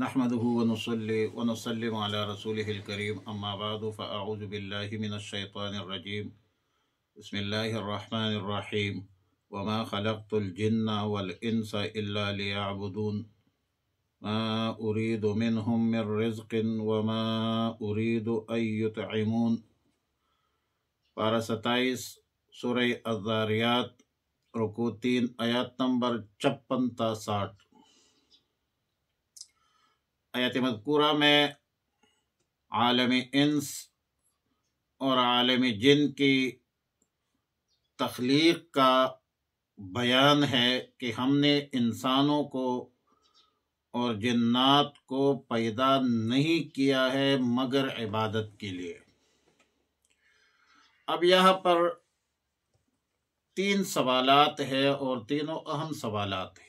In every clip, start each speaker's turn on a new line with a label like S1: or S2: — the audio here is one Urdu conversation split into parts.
S1: نحمده ونصلي ونسلم على رسوله الكريم أما بعد فأعوذ بالله من الشيطان الرجيم بسم الله الرحمن الرحيم وما خلقت الجن والإنس إلا ليعبدون ما أريد منهم من رزق وما أريد أن يطعمون پارہ سورة سورہ ركوتين آيات نمبر چپن تا ساٹھ حیات مذکورہ میں عالم انس اور عالم جن کی تخلیق کا بیان ہے کہ ہم نے انسانوں کو اور جنات کو پیدا نہیں کیا ہے مگر عبادت کے لیے اب یہاں پر تین سوالات ہے اور تینوں اہم سوالات ہیں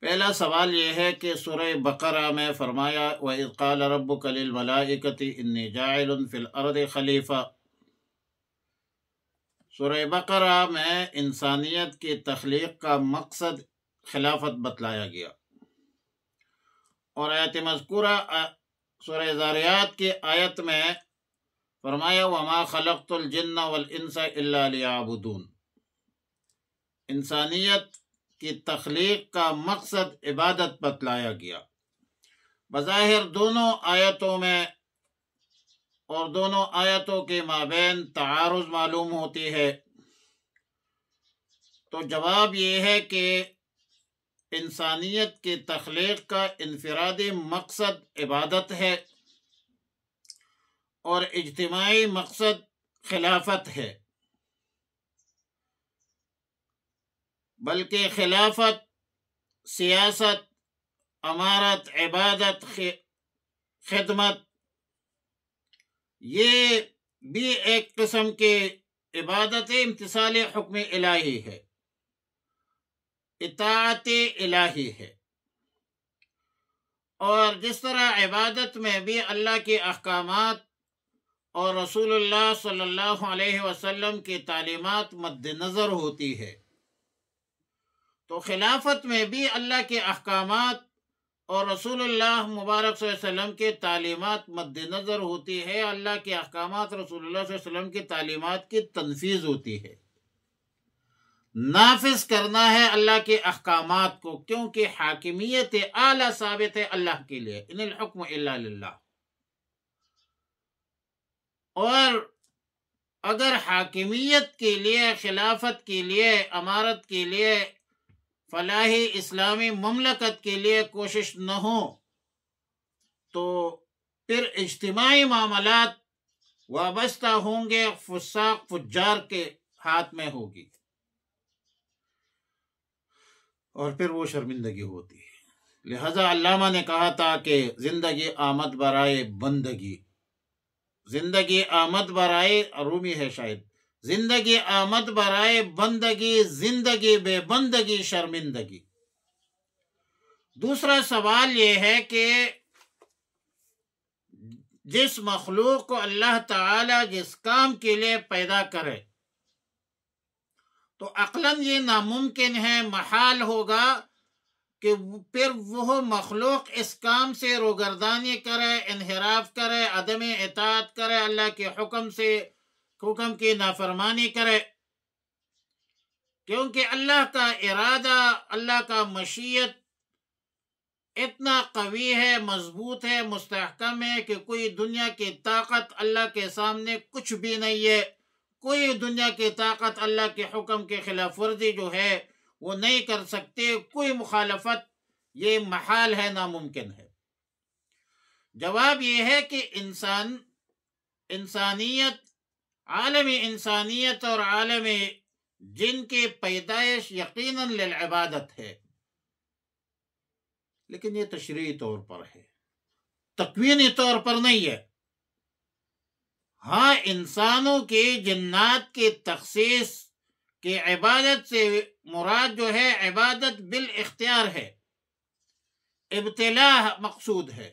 S1: پہلا سوال یہ ہے کہ سورہ بقرہ میں فرمایا و اقال رب إِنِّي جَاعِلٌ فِي الْأَرْضِ خلیفہ سورہ بقرہ میں انسانیت کی تخلیق کا مقصد خلافت بتلایا گیا اور آیت مذکورہ سورہ زاریات کی آیت میں فرمایا وَمَا خَلَقْتُ الْجِنَّ وَالْإِنسَ إِلَّا لِيَعْبُدُونَ انسانیت کی تخلیق کا مقصد عبادت بتلایا گیا بظاہر دونوں آیتوں میں اور دونوں آیتوں کے مابین تعارض معلوم ہوتی ہے تو جواب یہ ہے کہ انسانیت کی تخلیق کا انفرادی مقصد عبادت ہے اور اجتماعی مقصد خلافت ہے بلکہ خلافت سیاست امارت عبادت خدمت یہ بھی ایک قسم کے عبادت امتصال حکم الہی ہے اطاعت الہی ہے اور جس طرح عبادت میں بھی اللہ کے احکامات اور رسول اللہ صلی اللہ علیہ وسلم کی تعلیمات مد نظر ہوتی ہے تو خلافت میں بھی اللہ کے احکامات اور رسول اللہ مبارک صلی اللہ علیہ وسلم کے تعلیمات مد نظر ہوتی ہے اللہ کے احکامات رسول اللہ صلی اللہ علیہ وسلم کی تعلیمات کی تنفیذ ہوتی ہے نافذ کرنا ہے اللہ کے احکامات کو کیونکہ حاکمیت اعلیٰ ثابت ہے اللہ کے لیے الحکم اللہ للہ اور اگر حاکمیت کے لیے خلافت کے لیے امارت کے لیے فلاحی اسلامی مملکت کے لیے کوشش نہ ہو تو پھر اجتماعی معاملات وابستہ ہوں گے فساق فجار کے ہاتھ میں ہوگی اور پھر وہ شرمندگی ہوتی ہے لہذا علامہ نے کہا تھا کہ زندگی آمد برائے بندگی زندگی آمد برائے رومی ہے شاید زندگی آمد برائے بندگی زندگی بے بندگی شرمندگی دوسرا سوال یہ ہے کہ جس مخلوق کو اللہ تعالی جس کام کے لیے پیدا کرے تو عقلاً یہ ناممکن ہے محال ہوگا کہ پھر وہ مخلوق اس کام سے روگردانی کرے انحراف کرے عدم اطاعت کرے اللہ کے حکم سے حکم کی نافرمانی کرے کیونکہ اللہ کا ارادہ اللہ کا مشیت اتنا قوی ہے مضبوط ہے مستحکم ہے کہ کوئی دنیا کی طاقت اللہ کے سامنے کچھ بھی نہیں ہے کوئی دنیا کی طاقت اللہ کے حکم کے خلاف ورزی جو ہے وہ نہیں کر سکتے کوئی مخالفت یہ محال ہے ناممکن ہے جواب یہ ہے کہ انسان انسانیت عالم انسانیت اور عالم جن کے پیدائش یقیناً للعبادت ہے لیکن یہ تشریح طور پر ہے تکوینی طور پر نہیں ہے ہاں انسانوں کے جنات کے تخصیص کے عبادت سے مراد جو ہے عبادت بالاختیار ہے ابتلاح مقصود ہے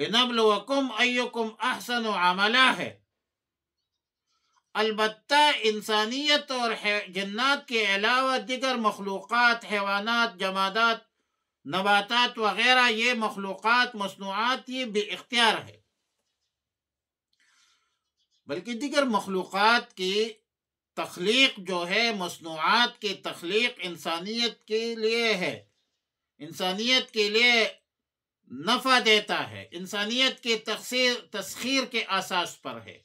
S1: لنبلوکم ایوکم احسن عملہ ہے البتہ انسانیت اور جنات کے علاوہ دیگر مخلوقات حیوانات جمادات نباتات وغیرہ یہ مخلوقات مصنوعات یہ بھی اختیار ہے بلکہ دیگر مخلوقات کی تخلیق جو ہے مصنوعات کی تخلیق انسانیت کے لیے ہے انسانیت کے لیے نفع دیتا ہے انسانیت کی تخصیر تسخیر کے اساس پر ہے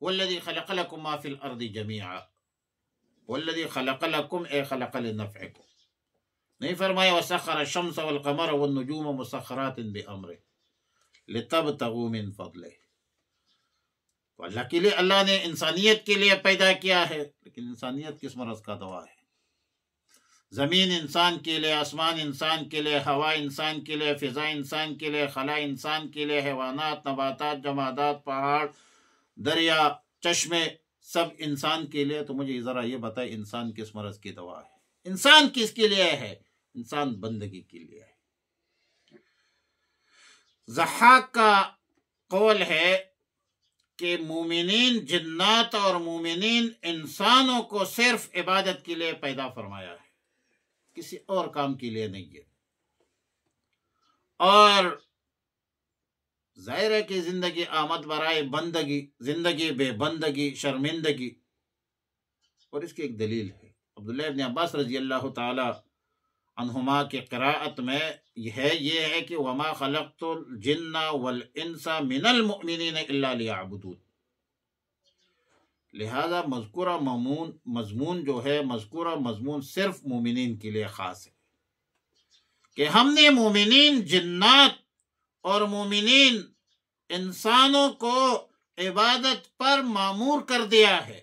S1: والذی خلق لکم ما فی الارض جميعا والذی خلق لکم اے خلق لنفعکم نہیں فرمایا وسخر الشمس والقمر والنجوم مسخرات بامرہ لتبتغوا من فضلہ تو اللہ کے لیے اللہ نے انسانیت کے لیے پیدا کیا ہے لیکن انسانیت کس مرض کا دوا ہے زمین انسان کے لیے آسمان انسان کے لیے ہوا انسان کے لیے فضا انسان کے لیے خلا انسان کے لیے حیوانات نباتات جمادات پہاڑ دریا چشمے سب انسان کے لیے تو مجھے ذرا یہ بتائے انسان کس مرض کی دوا ہے انسان کس کے لیے ہے انسان بندگی کے لیے ہے زحاق کا قول ہے کہ مومنین جنات اور مومنین انسانوں کو صرف عبادت کے لیے پیدا فرمایا ہے کسی اور کام کے لیے نہیں ہے اور ظاہر ہے کہ زندگی آمد برائے بندگی زندگی بے بندگی شرمندگی اور اس کی ایک دلیل ہے عبداللہ ابن عباس رضی اللہ تعالی عنہما کے قراءت میں یہ ہے یہ ہے کہ وما خلقت الجن والانس من المؤمنین الا بدود لہذا مذکورہ مضمون مضمون جو ہے مذکورہ مضمون صرف مومنین کے لیے خاص ہے کہ ہم نے مومنین جنات اور مومنین انسانوں کو عبادت پر معمور کر دیا ہے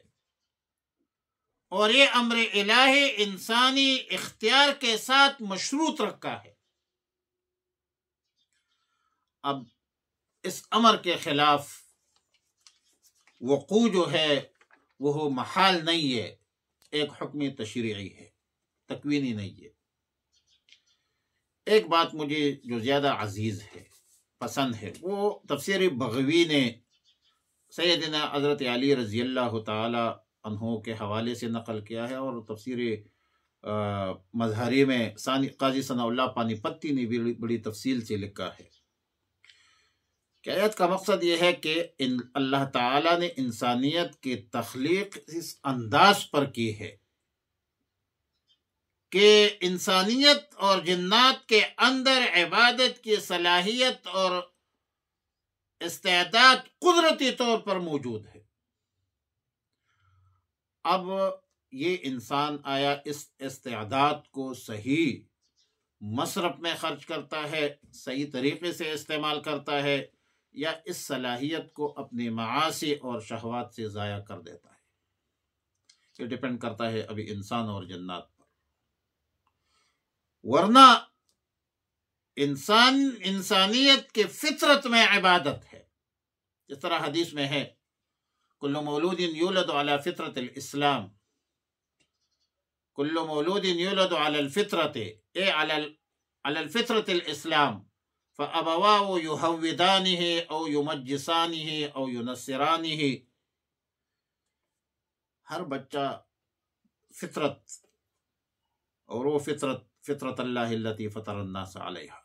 S1: اور یہ امر الہ انسانی اختیار کے ساتھ مشروط رکھا ہے اب اس امر کے خلاف وقوع جو ہے وہ محال نہیں ہے ایک حکم تشریعی ہے تکوینی نہیں ہے ایک بات مجھے جو زیادہ عزیز ہے پسند ہے وہ تفسیر بغوی نے سیدنا حضرت علی رضی اللہ تعالی عنہ کے حوالے سے نقل کیا ہے اور تفسیر مظہری میں قاضی ثناء اللہ پانی پتی نے بھی بڑی تفصیل سے لکھا ہے کہ آیت کا مقصد یہ ہے کہ اللہ تعالیٰ نے انسانیت کی تخلیق اس انداز پر کی ہے کہ انسانیت اور جنات کے اندر عبادت کی صلاحیت اور استعداد قدرتی طور پر موجود ہے اب یہ انسان آیا اس استعداد کو صحیح مصرف میں خرچ کرتا ہے صحیح طریقے سے استعمال کرتا ہے یا اس صلاحیت کو اپنے معاشی اور شہوات سے ضائع کر دیتا ہے یہ ڈپینڈ کرتا ہے ابھی انسان اور جنات پر ورنہ انسان انسانیت کے فطرت میں عبادت ہے جس طرح حدیث میں ہے کل مولود یولد علی فطرت الاسلام کل مولود یولد الفطرت اے الفطرت الاسلام فَأَبَوَاوُ يُحَوِّدَانِهِ اَوْ يُمَجِّسَانِهِ اَوْ يُنَسِّرَانِهِ ہر بچہ فطرت اور وہ فطرت فطرت اللہ اللہ فطر الناس علیہ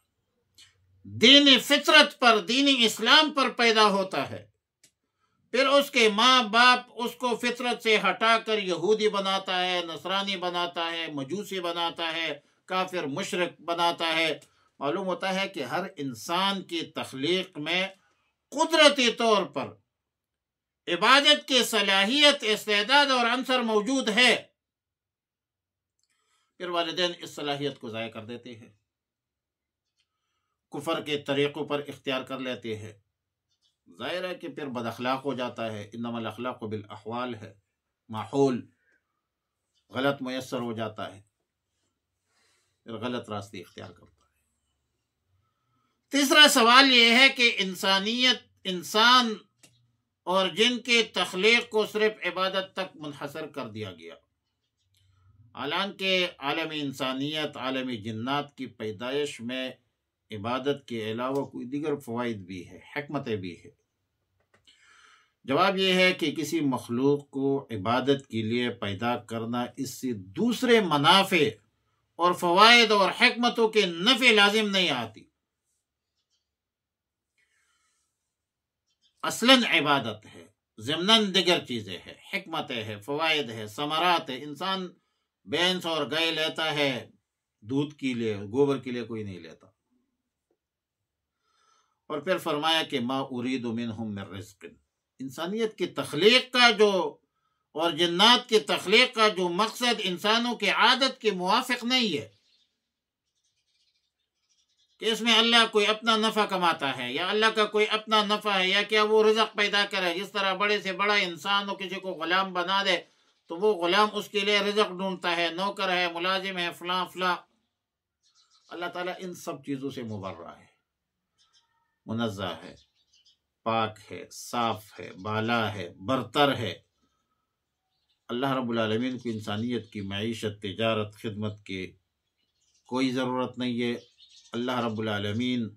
S1: دین فطرت پر دین اسلام پر پیدا ہوتا ہے پھر اس کے ماں باپ اس کو فطرت سے ہٹا کر یہودی بناتا ہے نصرانی بناتا ہے مجوسی بناتا ہے کافر مشرق بناتا ہے معلوم ہوتا ہے کہ ہر انسان کی تخلیق میں قدرتی طور پر عبادت کی صلاحیت استعداد اور عنصر موجود ہے پھر والدین اس صلاحیت کو ضائع کر دیتے ہیں کفر کے طریقوں پر اختیار کر لیتے ہیں ظاہر ہے کہ پھر بد اخلاق ہو جاتا ہے انما الاخلاق بالاحوال ہے ماحول غلط میسر ہو جاتا ہے پھر غلط راستے اختیار کرتے تیسرا سوال یہ ہے کہ انسانیت انسان اور جن کے تخلیق کو صرف عبادت تک منحصر کر دیا گیا حالانکہ عالمی انسانیت عالمی جنات کی پیدائش میں عبادت کے علاوہ کوئی دیگر فوائد بھی ہے حکمتیں بھی ہے جواب یہ ہے کہ کسی مخلوق کو عبادت کے لیے پیدا کرنا اس سے دوسرے منافع اور فوائد اور حکمتوں کے نفع لازم نہیں آتی اصلاً عبادت ہے ضمن دیگر چیزیں حکمتیں فوائد ہے ثمرات ہے انسان بینس اور گائے لیتا ہے دودھ کے لیے گوبر کے لیے کوئی نہیں لیتا اور پھر فرمایا کہ ما ارید منہم من رزق انسانیت کی تخلیق کا جو اور جنات کی تخلیق کا جو مقصد انسانوں کے عادت کے موافق نہیں ہے کہ اس میں اللہ کوئی اپنا نفع کماتا ہے یا اللہ کا کوئی اپنا نفع ہے یا کیا وہ رزق پیدا کرے جس طرح بڑے سے بڑا انسان اور کسی کو غلام بنا دے تو وہ غلام اس کے لیے رزق ڈھونڈتا ہے نوکر ہے ملازم ہے فلاں فلاں اللہ تعالیٰ ان سب چیزوں سے مبرہ ہے منزہ ہے پاک ہے صاف ہے بالا ہے برتر ہے اللہ رب العالمین کو انسانیت کی معیشت تجارت خدمت کی کوئی ضرورت نہیں ہے اللہ رب العالمین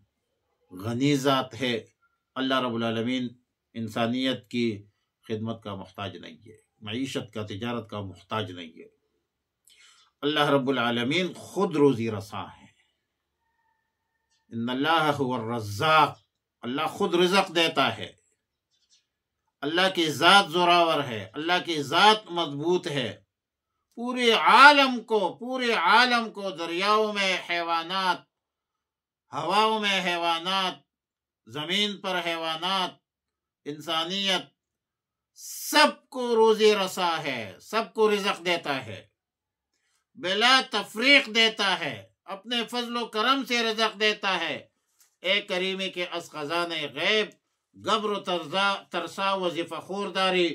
S1: غنی ذات ہے اللہ رب العالمین انسانیت کی خدمت کا محتاج نہیں ہے معیشت کا تجارت کا محتاج نہیں ہے اللہ رب العالمین خود روزی رساں ہے الرزاق اللہ خود رزق دیتا ہے اللہ کی ذات زوراور ہے اللہ کی ذات مضبوط ہے پورے عالم کو پورے عالم کو دریاؤں میں حیوانات ہواؤں میں حیوانات زمین پر حیوانات انسانیت سب کو روزی رسا ہے سب کو رزق دیتا ہے بلا تفریق دیتا ہے اپنے فضل و کرم سے رزق دیتا ہے اے کریمی کے از خزان غیب گبر و ترزا ترسا و خورداری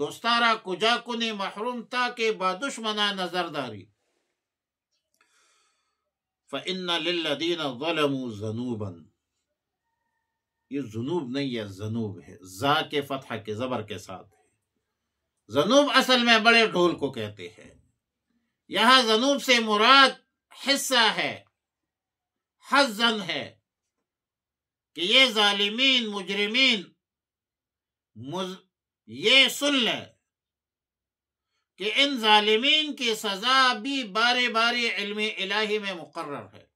S1: دوستارہ کجا کنی محروم تا کے بادشمنا نظرداری فن للدین غلم ذنوباً یہ جنوب نہیں ہے جنوب ہے زا کے فتح کے زبر کے ساتھ ہے جنوب اصل میں بڑے ڈھول کو کہتے ہیں یہاں جنوب سے مراد حصہ ہے حزن ہے کہ یہ ظالمین مجرمین مز... یہ سن لیں کہ ان ظالمین کی سزا بھی بارے بارے علم الہی میں مقرر ہے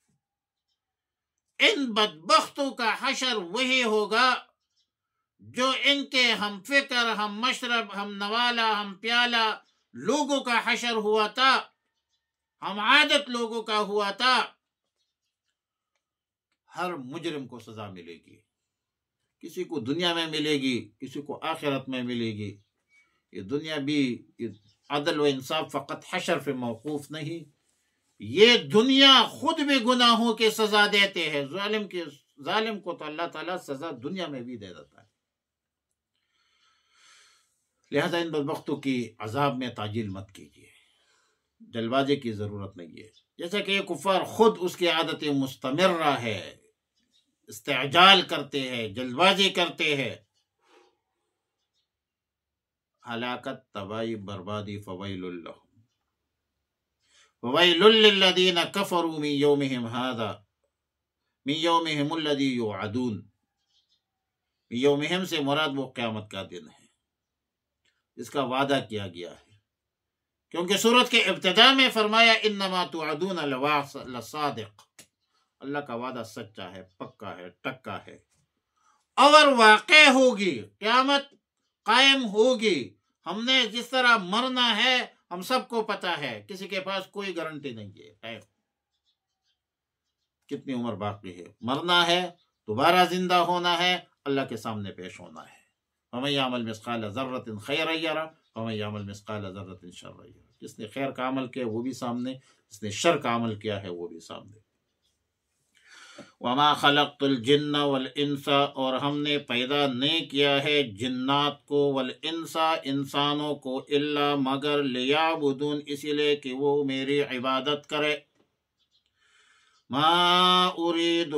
S1: ان بدبختوں کا حشر وہی ہوگا جو ان کے ہم فکر ہم مشرب ہم نوالا ہم پیالہ لوگوں کا حشر ہوا تھا ہم عادت لوگوں کا ہوا تھا ہر مجرم کو سزا ملے گی کسی کو دنیا میں ملے گی کسی کو آخرت میں ملے گی یہ دنیا بھی یہ عدل و انصاف فقط حشر پہ موقوف نہیں یہ دنیا خود بھی گناہوں کے سزا دیتے ہیں ظالم کے سزا دنیا میں بھی دے دیتا ہے لہذا ان بدبختوں کی عذاب میں تاجل مت کیجیے جلوازے کی ضرورت نہیں ہے جیسا کہ یہ کفار خود اس کی مستمر رہا ہے استعجال کرتے ہیں جلد بازی کرتے ہیں ہلاکت تباہی بربادی فویل اللہ وویل للذین کفروا من یومہم هذا من یومہم اللذی یعدون من یومہم سے مراد وہ قیامت کا دن ہے جس کا وعدہ کیا گیا ہے کیونکہ صورت کے ابتدا میں فرمایا انما تعدون لصادق اللہ کا وعدہ سچا ہے پکا ہے ٹکا ہے اور واقع ہوگی قیامت قائم ہوگی ہم نے جس طرح مرنا ہے ہم سب کو پتا ہے کسی کے پاس کوئی گارنٹی نہیں ہے کتنی عمر باقی ہے مرنا ہے دوبارہ زندہ ہونا ہے اللہ کے سامنے پیش ہونا ہے ہمیں عمل مسقال ضرورت خیر خیرہ ہم عمل مسقال ضرورت ان جس نے خیر کا عمل کیا ہے وہ بھی سامنے جس نے شر کا عمل کیا ہے وہ بھی سامنے وما خلق الجن والانسا اور ہم نے پیدا نہیں کیا ہے جنات کو والانسا انسانوں کو اللہ مگر لیا بدون اسی لیے کہ وہ میری عبادت کرے ما ارید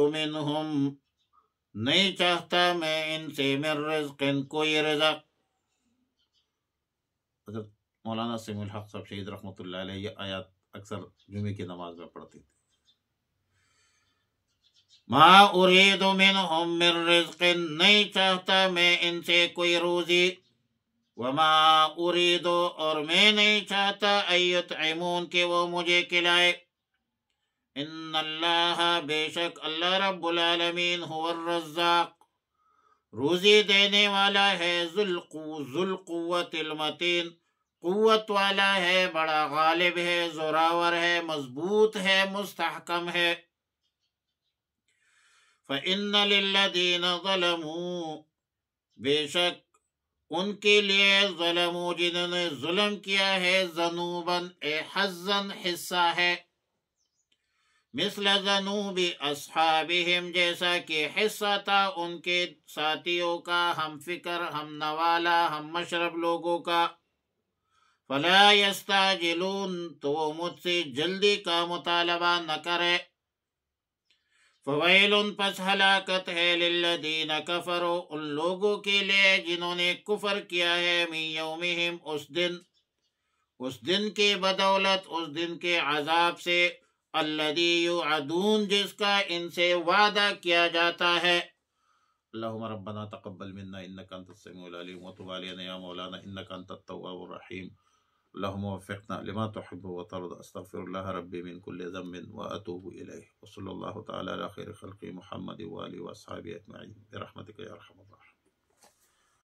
S1: نہیں چاہتا میں ان ان سے من رزق کوئی رزق مولانا سمیل الحق صاحب شہید رحمۃ اللہ علیہ یہ آیات اکثر جمعی کی نماز میں پڑھتی تھی ما ارید منهم من رزق نہیں چاہتا میں ان سے کوئی روزی وما ارید اور میں نہیں چاہتا ایت کہ وہ مجھے ان اللہ بے شک اللہ رب العالمین الرزاق روزی دینے والا ہے ذلقو قو ظل قوت قوت والا ہے بڑا غالب ہے زوراور ہے مضبوط ہے مستحکم ہے فإن للذين ظلموا بے شک ان کے لیے ظلم جنہوں نے ظلم کیا ہے زنوباً اے حزن حصہ ہے مثل زنوب اصحابہم جیسا کہ حصہ تھا ان کے ساتھیوں کا ہم فکر ہم نوالا ہم مشرب لوگوں کا فلا یستعجلون تو وہ مجھ سے جلدی کا مطالبہ نہ کرے فویل ان پس ہلاکت ہے للذین کفروا ان لوگوں کے لئے جنہوں نے کفر کیا ہے می یومہم اس دن اس دن کے بدولت اس دن کے عذاب سے اللذی یعدون جس کا ان سے وعدہ کیا جاتا ہے اللہم ربنا تقبل منا انکا انت السمیع العلیم وطبالینا یا مولانا انکا انت التواب الرحیم اللهم وفقنا لما تحب وترضى أستغفر الله ربي من كل ذنب وأتوب إليه وصلى الله تعالى على خير خلقه محمد وآله وأصحابه أجمعين برحمتك يا أرحم الراحمين